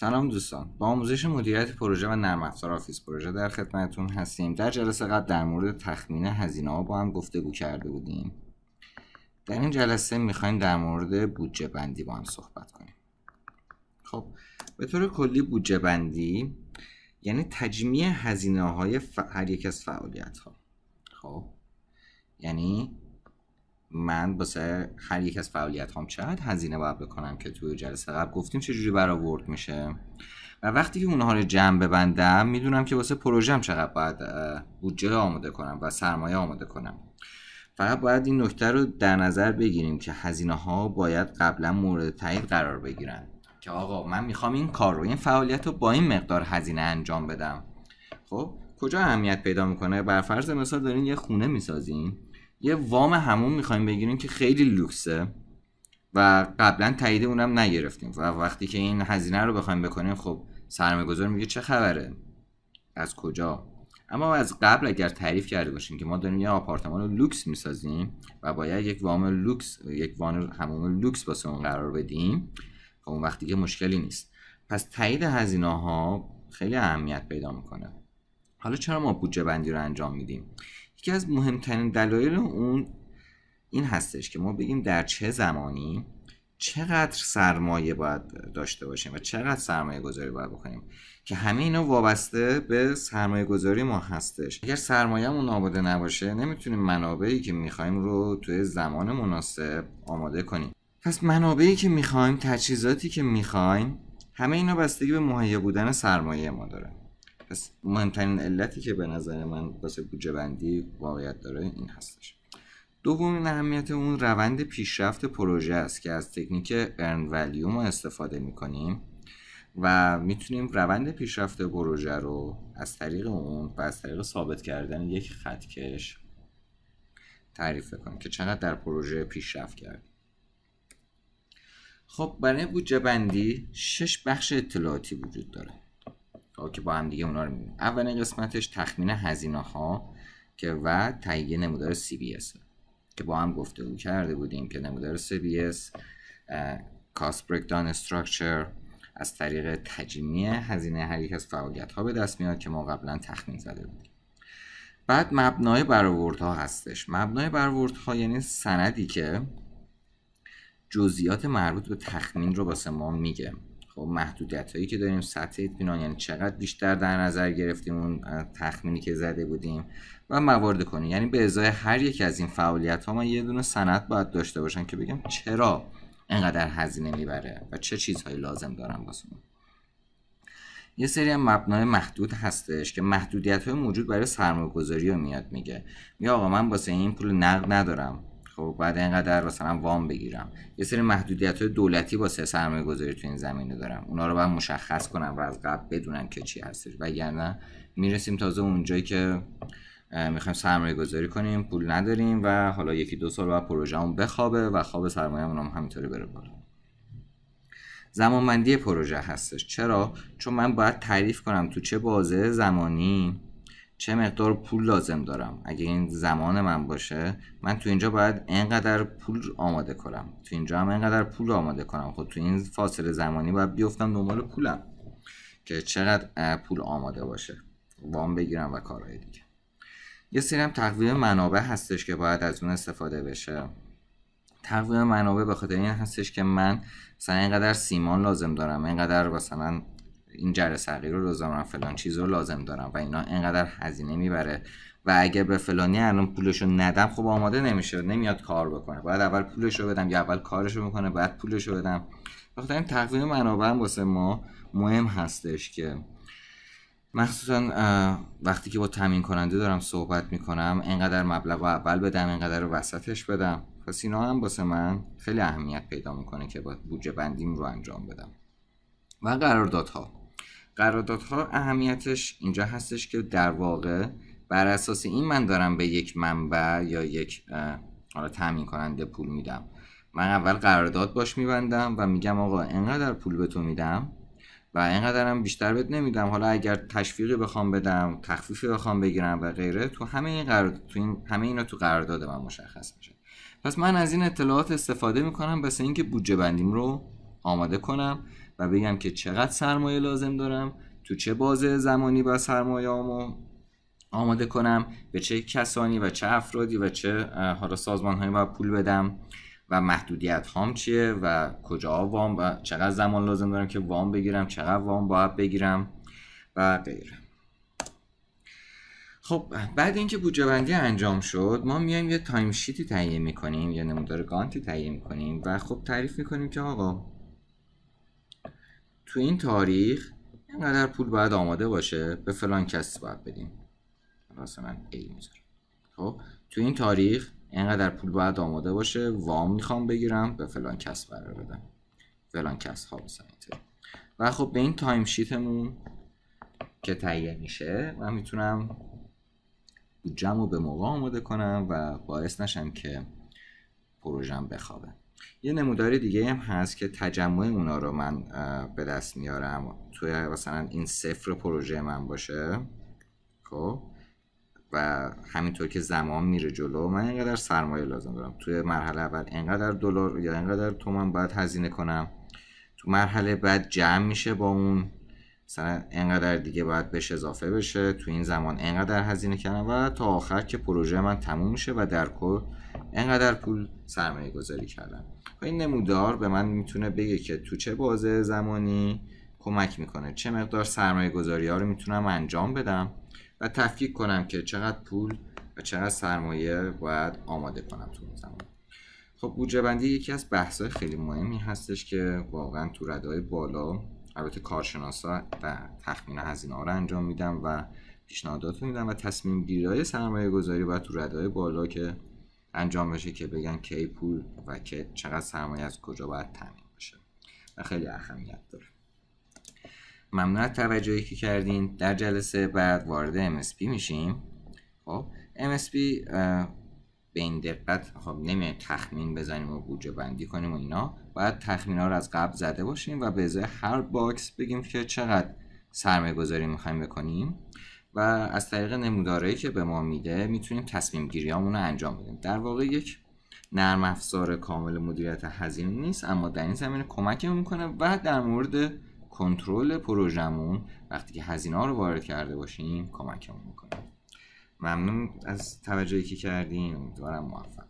سلام دوستان با آموزش مدیریت پروژه و نرم افزار آفیس پروژه در خدمتتون هستیم در جلسه قبل در مورد تخمین هزینه ها با هم گفتگو کرده بودیم در این جلسه میخوایم در مورد بودجه بندی با هم صحبت کنیم خب به طور کلی بودجه بندی یعنی تجمیع هزینه های هر یک از فعالیت ها خب یعنی من واسه هر یک از فعالیت هم چقدر هزینه باید بکنم که توی جلسه قبل گفتیم چجوری برآورد میشه و وقتی که اونها رو جمع ببندم میدونم که واسه پروژم چقدر باید بودجه آماده کنم و سرمایه آماده کنم فقط باید این نکته رو در نظر بگیریم که هزینه ها باید قبلا مورد تایید قرار بگیرن که آقا من میخوام این کار رو این فعالیت رو با این مقدار هزینه انجام بدم خب کجا اهمیت پیدا میکنه بر فرض مثال دارین یه خونه میسازین یه وام همون میخوایم بگیریم که خیلی لوکسه و قبلا تایید اونم نگرفتیم و وقتی که این هزینه رو بخوایم بکنیم خب سرمایه میگه چه خبره از کجا اما از قبل اگر تعریف کرده باشیم که ما داریم یه آپارتمان رو لوکس میسازیم و باید یک وام لوکس یک وام همون لوکس واسه اون قرار بدیم خب اون وقتی که مشکلی نیست پس تایید هزینه ها خیلی اهمیت پیدا میکنه حالا چرا ما بودجه بندی رو انجام میدیم یکی از مهمترین دلایل اون این هستش که ما بگیم در چه زمانی چقدر سرمایه باید داشته باشیم و چقدر سرمایه گذاری باید بکنیم که همه اینا وابسته به سرمایه گذاری ما هستش اگر سرمایهمون آماده نباشه نمیتونیم منابعی که میخوایم رو توی زمان مناسب آماده کنیم پس منابعی که میخوایم تجهیزاتی که میخوایم همه اینا بستگی به مهیا بودن سرمایه ما داره مهمترین علتی که به نظر من واسه بودجه بندی واقعیت داره این هستش دومین اهمیت اون روند پیشرفت پروژه است که از تکنیک ارن ولیوم ما استفاده میکنیم و میتونیم روند پیشرفت پروژه رو از طریق اون و از طریق ثابت کردن یک خطکش تعریف کنیم که چقدر در پروژه پیشرفت کرد خب برای بودجه بندی شش بخش اطلاعاتی وجود داره که با هم دیگه اونا رو میبینیم اولین قسمتش تخمین هزینه ها که و تهیه نمودار سی بی اس که با هم گفتگو کرده بودیم که نمودار سی بی اس کاست استراکچر از طریق تجمیع هزینه هر یک از فعالیت ها به دست میاد که ما قبلا تخمین زده بودیم بعد مبنای برآوردها هستش مبنای برآوردها یعنی سندی که جزئیات مربوط به تخمین رو واسه ما میگه خب محدودیت هایی که داریم سطح اطمینان یعنی چقدر بیشتر در نظر گرفتیم اون تخمینی که زده بودیم و موارد کنیم یعنی به ازای هر یک از این فعالیت ها ما یه دونه سند باید داشته باشن که بگم چرا اینقدر هزینه میبره و چه چیزهایی لازم دارم واسه یه سری هم مبنای محدود هستش که محدودیت های موجود برای سرمایه‌گذاری رو میاد میگه یا آقا من واسه این پول نقد ندارم خب بعد اینقدر مثلا وام بگیرم یه سری محدودیت های دولتی سه سرمایه گذاری تو این زمینه دارم اونا رو باید مشخص کنم و از قبل بدونم که چی هستش وگرنه میرسیم تازه اونجایی که میخوایم سرمایه گذاری کنیم پول نداریم و حالا یکی دو سال بعد پروژهمون بخوابه و خواب سرمایه هم همینطوری بره بالا زمانبندی پروژه هستش چرا چون من باید تعریف کنم تو چه بازه زمانی چه مقدار پول لازم دارم اگه این زمان من باشه من تو اینجا باید انقدر پول آماده کنم تو اینجا هم انقدر پول آماده کنم خب تو این فاصله زمانی باید بیفتم دنبال پولم که چقدر پول آماده باشه وام بگیرم و کارهای دیگه یه سری هم تقویم منابع هستش که باید از اون استفاده بشه تقویم منابع به خاطر این هستش که من مثلا اینقدر سیمان لازم دارم اینقدر مثلا این سقیر رو لازم فلان چیز رو لازم دارم و اینا انقدر هزینه میبره و اگه به فلانی الان پولش رو ندم خب آماده نمیشه نمیاد کار بکنه باید اول پولش رو بدم یا اول کارش رو میکنه بعد پولش رو بدم وقتی این تقویم منابع واسه ما مهم هستش که مخصوصا وقتی که با تامین کننده دارم صحبت میکنم اینقدر مبلغ اول بدم اینقدر رو وسطش بدم پس اینا هم واسه من خیلی اهمیت پیدا میکنه که با بودجه بندیم رو انجام بدم و قراردادها قراردادها اهمیتش اینجا هستش که در واقع بر اساس این من دارم به یک منبع یا یک حالا تامین کننده پول میدم من اول قرارداد باش میبندم و میگم آقا اینقدر پول به تو میدم و اینقدرم بیشتر بهت نمیدم حالا اگر تشویقی بخوام بدم تخفیفی بخوام بگیرم و غیره تو همه این قرار تو این همه اینا تو قرارداد من مشخص میشه پس من از این اطلاعات استفاده میکنم بس اینکه بودجه بندیم رو آماده کنم و بگم که چقدر سرمایه لازم دارم تو چه بازه زمانی با سرمایه آمو آماده کنم به چه کسانی و چه افرادی و چه حالا سازمان هایی باید پول بدم و محدودیت هام چیه و کجا وام و چقدر زمان لازم دارم که وام بگیرم چقدر وام باید بگیرم و غیره خب بعد اینکه بودجه بندی انجام شد ما میایم یه تایم شیتی تهیه میکنیم یا نمودار گانتی تهیه میکنیم و خب تعریف میکنیم که آقا تو این تاریخ اینقدر پول باید آماده باشه به فلان کس باید بدیم من ای میذارم خب تو این تاریخ اینقدر پول باید آماده باشه وام میخوام بگیرم به فلان کس قرار بدم فلان کس ها و خب به این تایم شیتمون که تهیه میشه من میتونم جمع رو به موقع آماده کنم و باعث نشم که پروژم بخوابه یه نمودار دیگه هم هست که تجمع اونا رو من به دست میارم توی مثلا این صفر پروژه من باشه خب و همینطور که زمان میره جلو من اینقدر سرمایه لازم دارم توی مرحله اول اینقدر دلار یا اینقدر تومن باید هزینه کنم تو مرحله بعد جمع میشه با اون مثلا اینقدر دیگه باید بهش اضافه بشه تو این زمان اینقدر هزینه کنم و تا آخر که پروژه من تموم میشه و در کل انقدر پول سرمایه گذاری کردم و خب این نمودار به من میتونه بگه که تو چه بازه زمانی کمک میکنه چه مقدار سرمایه گذاری ها رو میتونم انجام بدم و تفکیک کنم که چقدر پول و چقدر سرمایه باید آماده کنم تو زمان خب بودجه بندی یکی از بحث خیلی مهمی هستش که واقعا تو ردای بالا البته کارشناسا و تخمین هزینه ها رو انجام میدم و پیشنهادات میدم و تصمیم های سرمایه گذاری باید تو ردای بالا که انجام بشه که بگن کی پول و که چقدر سرمایه از کجا باید تامین بشه و خیلی اهمیت داره ممنون از توجهی که کردین در جلسه بعد وارد MSP میشیم خب MSP به این دقت خب نمیه تخمین بزنیم و بودجه بندی کنیم و اینا باید تخمین ها رو از قبل زده باشیم و به هر باکس بگیم که چقدر سرمایه گذاری میخوایم بکنیم و از طریق نمودارهایی که به ما میده میتونیم تصمیم گیریامون رو انجام بدیم در واقع یک نرم افزار کامل مدیریت هزینه نیست اما در این زمینه کمک میکنه و در مورد کنترل پروژمون وقتی که هزینه ها رو وارد کرده باشیم کمکمون میکنه ممنون از توجهی که کردین امیدوارم موفق